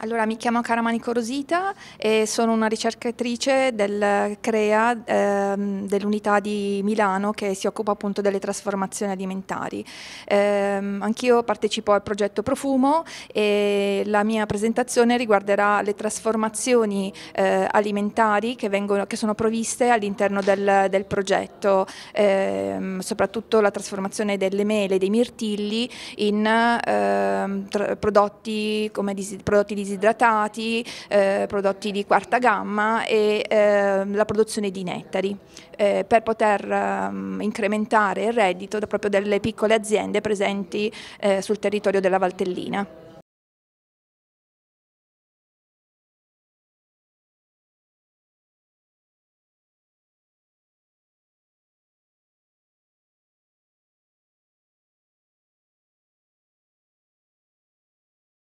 Allora, mi chiamo Cara Manico Rosita e sono una ricercatrice del CREA ehm, dell'unità di Milano che si occupa appunto delle trasformazioni alimentari. Ehm, anch'io partecipo al progetto Profumo e la mia presentazione riguarderà le trasformazioni eh, alimentari che, vengono, che, sono provviste all'interno del, del, progetto, ehm, soprattutto la trasformazione delle mele, e dei mirtilli in ehm, tra, prodotti, come, prodotti di disidratati, eh, prodotti di quarta gamma e eh, la produzione di nettari eh, per poter ehm, incrementare il reddito proprio delle piccole aziende presenti eh, sul territorio della Valtellina.